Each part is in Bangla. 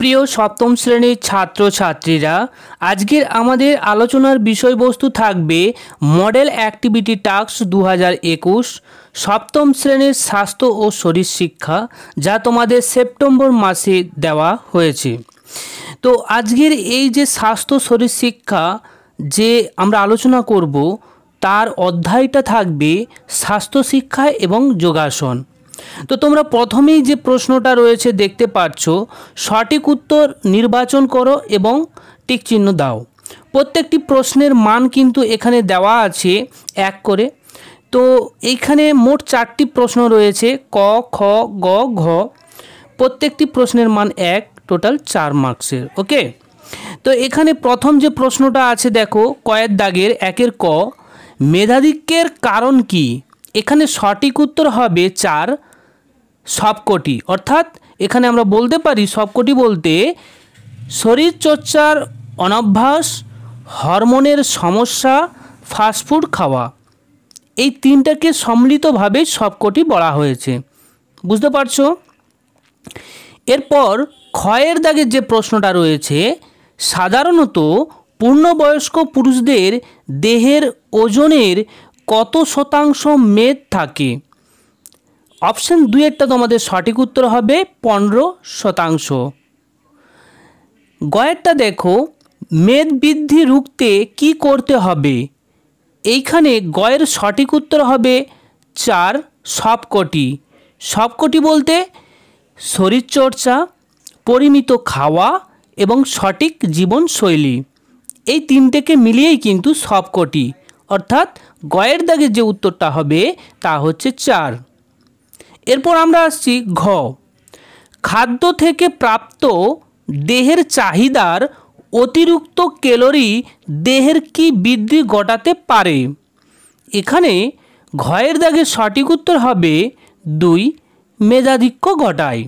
প্রিয় সপ্তম শ্রেণীর ছাত্রছাত্রীরা আজকের আমাদের আলোচনার বিষয়বস্তু থাকবে মডেল অ্যাক্টিভিটি টাস্ক দু সপ্তম শ্রেণীর স্বাস্থ্য ও শরীর শিক্ষা যা তোমাদের সেপ্টেম্বর মাসে দেওয়া হয়েছে তো আজকের এই যে স্বাস্থ্য শরীর শিক্ষা যে আমরা আলোচনা করব তার অধ্যায়টা থাকবে স্বাস্থ্য শিক্ষা এবং যোগাসন তো তোমরা প্রথমেই যে প্রশ্নটা রয়েছে দেখতে পাচ্ছ সঠিক উত্তর নির্বাচন করো এবং টিকচিহ্ন দাও প্রত্যেকটি প্রশ্নের মান কিন্তু এখানে দেওয়া আছে এক করে তো এইখানে মোট চারটি প্রশ্ন রয়েছে ক খ গ ঘ প্রত্যেকটি প্রশ্নের মান এক টোটাল চার মার্কসের ওকে তো এখানে প্রথম যে প্রশ্নটা আছে দেখো কয়ের দাগের একের ক মেধাধিক্যের কারণ কী এখানে সঠিক উত্তর হবে চার সবকটি অর্থাৎ এখানে আমরা বলতে পারি সবকটি বলতে শরীরচর্চার অনভ্যাস হরমোনের সমস্যা ফাস্টফুড খাওয়া এই তিনটাকে সম্মিলিতভাবে সবকটি বলা হয়েছে বুঝতে পারছো এরপর ক্ষয়ের দাগের যে প্রশ্নটা রয়েছে সাধারণত পূর্ণবয়স্ক পুরুষদের দেহের ওজনের কত শতাংশ মেদ থাকে অপশান একটা তোমাদের সঠিক উত্তর হবে পনেরো শতাংশ গয়েরটা দেখো মেদ বৃদ্ধি রুখতে কি করতে হবে এইখানে গয়ের সঠিক উত্তর হবে চার সবকটি সবকটি বলতে শরীরচর্চা পরিমিত খাওয়া এবং সঠিক জীবনশৈলী এই তিনটেকে মিলিয়েই কিন্তু সবকটি অর্থাৎ গয়ের দাগের যে উত্তরটা হবে তা হচ্ছে চার এরপর আমরা আসছি ঘ খাদ্য থেকে প্রাপ্ত দেহের চাহিদার অতিরিক্ত ক্যালোরি দেহের কি বৃদ্ধি ঘটাতে পারে এখানে ঘয়ের দাগের সঠিক উত্তর হবে দুই মেধাধিক্য ঘটায়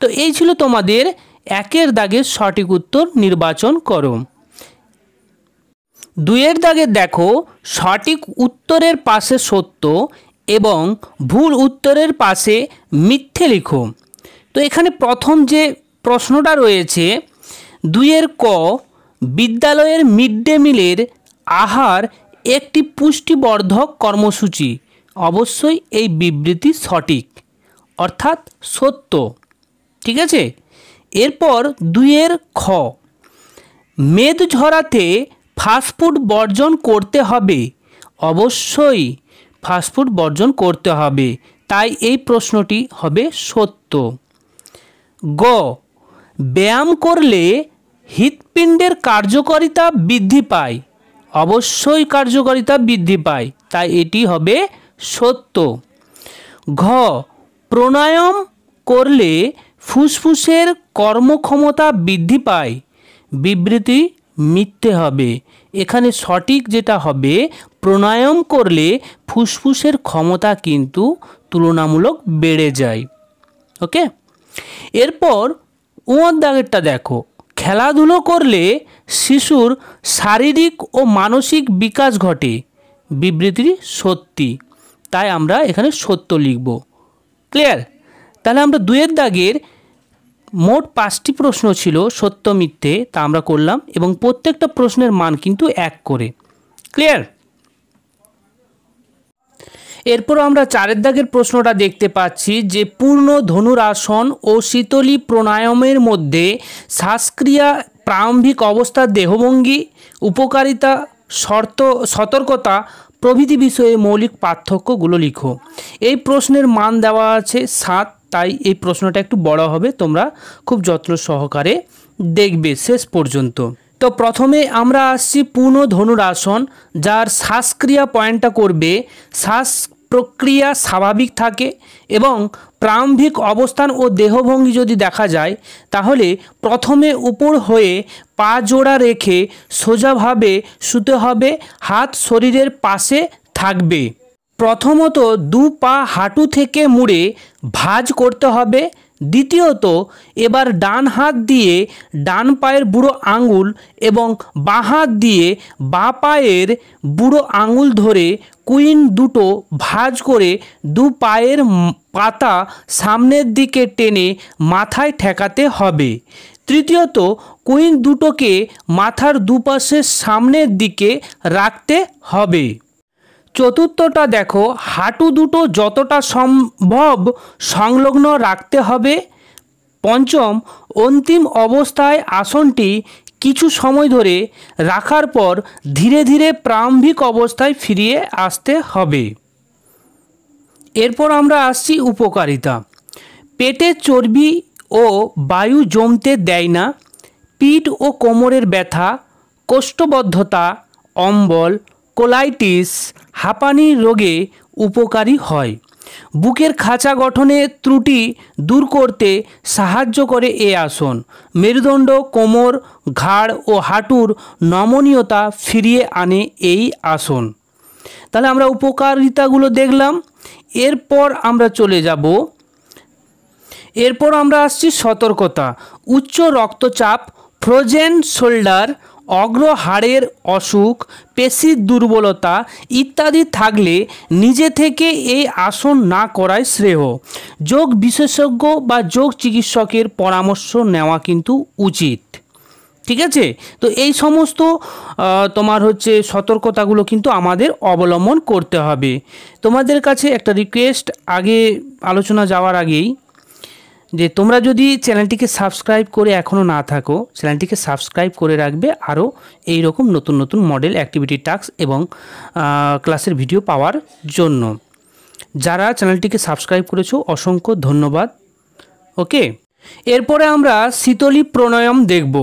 তো এই ছিল তোমাদের একের দাগের সঠিক উত্তর নির্বাচন করো দুয়ের দাগে দেখো সঠিক উত্তরের পাশে সত্য এবং ভুল উত্তরের পাশে মিথ্যে লিখো তো এখানে প্রথম যে প্রশ্নটা রয়েছে দুইয়ের ক বিদ্যালয়ের মিড ডে মিলের আহার একটি পুষ্টিবর্ধক কর্মসূচি অবশ্যই এই বিবৃতি সঠিক অর্থাৎ সত্য ঠিক আছে এরপর দুইয়ের খ মেদ ঝরাতে ফাস্টফুড বর্জন করতে হবে অবশ্যই ফাস্টফুড বর্জন করতে হবে তাই এই প্রশ্নটি হবে সত্য গ ব্যায়াম করলে হৃৎপিণ্ডের কার্যকারিতা বৃদ্ধি পায় অবশ্যই কার্যকারিতা বৃদ্ধি পায় তাই এটি হবে সত্য ঘ প্রাণায়াম করলে ফুসফুসের কর্মক্ষমতা বৃদ্ধি পায় বিবৃতি মিথ্যে হবে এখানে সঠিক যেটা হবে প্রণায়াম করলে ফুসফুসের ক্ষমতা কিন্তু তুলনামূলক বেড়ে যায় ওকে এরপর উমর দাগেরটা দেখো খেলাধুলো করলে শিশুর শারীরিক ও মানসিক বিকাশ ঘটে বিবৃতিটি সত্যি তাই আমরা এখানে সত্য লিখব ক্লিয়ার তাহলে আমরা দুয়ের দাগের মোট পাঁচটি প্রশ্ন ছিল সত্য মিথ্যে তা আমরা করলাম এবং প্রত্যেকটা প্রশ্নের মান কিন্তু এক করে ক্লিয়ার এরপর আমরা চারের দাগের প্রশ্নটা দেখতে পাচ্ছি যে পূর্ণ ধনুরাসন ও শীতলী প্রণায়মের মধ্যে শ্বাসক্রিয়া প্রারম্ভিক অবস্থা দেহভঙ্গি উপকারিতা শর্ত সতর্কতা প্রভৃতি বিষয়ে মৌলিক পার্থক্যগুলো লিখো এই প্রশ্নের মান দেওয়া আছে সাত তাই এই প্রশ্নটা একটু বড় হবে তোমরা খুব যত্ন সহকারে দেখবে শেষ পর্যন্ত তো প্রথমে আমরা আসছি পুনঃ আসন যার শ্বাসক্রিয়া পয়েন্টটা করবে শ্বাস প্রক্রিয়া স্বাভাবিক থাকে এবং প্রারম্ভিক অবস্থান ও দেহভঙ্গি যদি দেখা যায় তাহলে প্রথমে উপর হয়ে পা জোড়া রেখে সোজাভাবে শুতে হবে হাত শরীরের পাশে থাকবে প্রথমত দু পা হাঁটু থেকে মুড়ে ভাজ করতে হবে দ্বিতীয়ত এবার ডান হাত দিয়ে ডান পায়ের বুড়ো আঙুল এবং বাঁ হাত দিয়ে বাঁ পায়ের বুড়ো আঙুল ধরে কুইন দুটো ভাজ করে দু পায়ের পাতা সামনের দিকে টেনে মাথায় ঠেকাতে হবে তৃতীয়ত কুইন দুটোকে মাথার দুপাশের সামনের দিকে রাখতে হবে চতুর্থটা দেখো হাঁটু দুটো যতটা সম্ভব সংলগ্ন রাখতে হবে পঞ্চম অন্তিম অবস্থায় আসনটি কিছু সময় ধরে রাখার পর ধীরে ধীরে প্রারম্ভিক অবস্থায় ফিরিয়ে আসতে হবে এরপর আমরা আসছি উপকারিতা পেটে চর্বি ও বায়ু জমতে দেয় না পিঠ ও কোমরের ব্যথা কোষ্ঠবদ্ধতা অম্বল কোলাইটিস হাঁপানি রোগে উপকারী হয় বুকের খাঁচা গঠনে ত্রুটি দূর করতে সাহায্য করে এ আসন মেরুদণ্ড কোমর ঘাড় ও হাঁটুর নমনীয়তা ফিরিয়ে আনে এই আসন তাহলে আমরা উপকারিতাগুলো দেখলাম এরপর আমরা চলে যাব এরপর আমরা আসছি সতর্কতা উচ্চ রক্তচাপ ফ্রোজেন শোল্ডার অগ্রহাড়ের অসুখ পেশির দুর্বলতা ইত্যাদি থাকলে নিজে থেকে এই আসন না করাই শ্রেয় যোগ বিশেষজ্ঞ বা যোগ চিকিৎসকের পরামর্শ নেওয়া কিন্তু উচিত ঠিক আছে তো এই সমস্ত তোমার হচ্ছে সতর্কতাগুলো কিন্তু আমাদের অবলম্বন করতে হবে তোমাদের কাছে একটা রিকোয়েস্ট আগে আলোচনা যাওয়ার আগেই যে তোমরা যদি চ্যানেলটিকে সাবস্ক্রাইব করে এখনও না থাকো চ্যানেলটিকে সাবস্ক্রাইব করে রাখবে আরও এইরকম রকম নতুন নতুন মডেল অ্যাক্টিভিটি টাস্ক এবং ক্লাসের ভিডিও পাওয়ার জন্য যারা চ্যানেলটিকে সাবস্ক্রাইব করেছো অসংখ্য ধন্যবাদ ওকে এরপরে আমরা শীতলি প্রণয়ম দেখব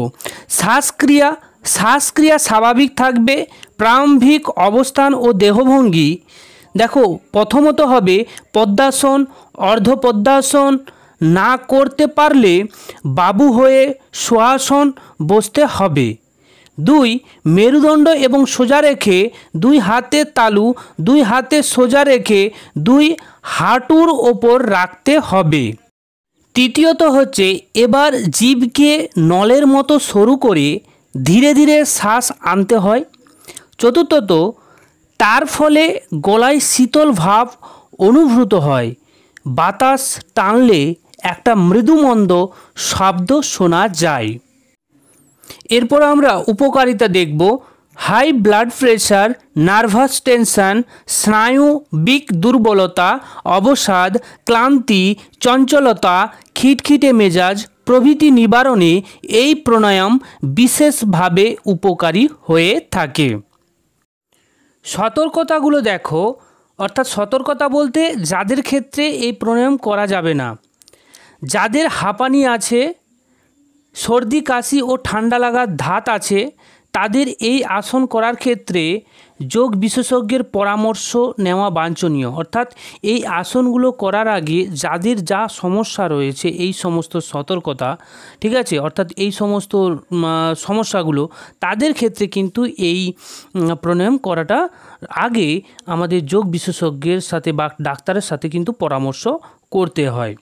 শ্বাসক্রিয়া শ্বাসক্রিয়া স্বাভাবিক থাকবে প্রারম্ভিক অবস্থান ও দেহভঙ্গি দেখো প্রথমত হবে পদ্মাসন অর্ধপদ্মাসন না করতে পারলে বাবু হয়ে শোয়াসন বসতে হবে দুই মেরুদণ্ড এবং সোজা রেখে দুই হাতে তালু দুই হাতে সোজা রেখে দুই হাঁটুর ওপর রাখতে হবে তৃতীয়ত হচ্ছে এবার জীবকে নলের মতো সরু করে ধীরে ধীরে শ্বাস আনতে হয় চতুর্থত তার ফলে গলায় শীতল ভাব অনুভূত হয় বাতাস টানলে একটা মৃদুমন্দ শব্দ শোনা যায় এরপর আমরা উপকারিতা দেখব high blood pressure nervous tension বিক দুর্বলতা অবসাদ ক্লান্তি চঞ্চলতা খিটখিটে মেজাজ প্রভৃতি নিবারণে এই প্রাণায়াম বিশেষভাবে উপকারী হয়ে থাকে সতর্কতাগুলো দেখো অর্থাৎ সতর্কতা বলতে যাদের ক্ষেত্রে এই প্রাণায়াম করা যাবে না যাদের হাঁপানি আছে সর্দি কাশি ও ঠান্ডা লাগার ধাত আছে তাদের এই আসন করার ক্ষেত্রে যোগ বিশেষজ্ঞের পরামর্শ নেওয়া বাঞ্ছনীয় অর্থাৎ এই আসনগুলো করার আগে যাদের যা সমস্যা রয়েছে এই সমস্ত সতর্কতা ঠিক আছে অর্থাৎ এই সমস্ত সমস্যাগুলো তাদের ক্ষেত্রে কিন্তু এই প্রাণায়াম করাটা আগে আমাদের যোগ বিশেষজ্ঞের সাথে বা ডাক্তারের সাথে কিন্তু পরামর্শ করতে হয়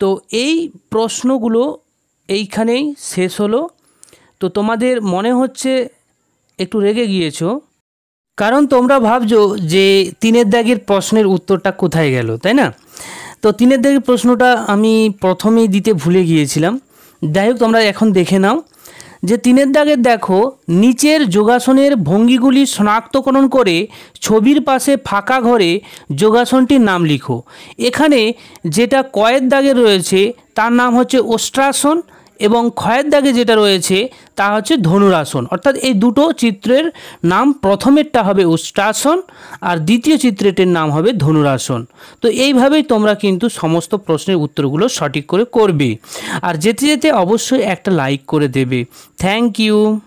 তো এই প্রশ্নগুলো এইখানেই শেষ হলো তো তোমাদের মনে হচ্ছে একটু রেগে গিয়েছো কারণ তোমরা ভাবছো যে তিনের দাগের প্রশ্নের উত্তরটা কোথায় গেল তাই না তো তিনের দাগের প্রশ্নটা আমি প্রথমেই দিতে ভুলে গিয়েছিলাম যাই হোক তোমরা এখন দেখে নাও যে তিনের দাগের দেখো নিচের যোগাসনের ভঙ্গিগুলি শনাক্তকরণ করে ছবির পাশে ফাঁকা ঘরে যোগাসনটির নাম লিখো এখানে যেটা কয়ের দাগে রয়েছে তার নাম হচ্ছে ওষ্ট্রাসন এবং ক্ষয়ের দাগে যেটা রয়েছে তা হচ্ছে ধনুরাসন অর্থাৎ এই দুটো চিত্রের নাম প্রথমেরটা হবে উষ্ট্রাসন আর দ্বিতীয় চিত্রটির নাম হবে ধনুরাসন তো এইভাবেই তোমরা কিন্তু সমস্ত প্রশ্নের উত্তরগুলো সঠিক করে করবে আর যেতে যেতে অবশ্যই একটা লাইক করে দেবে থ্যাংক ইউ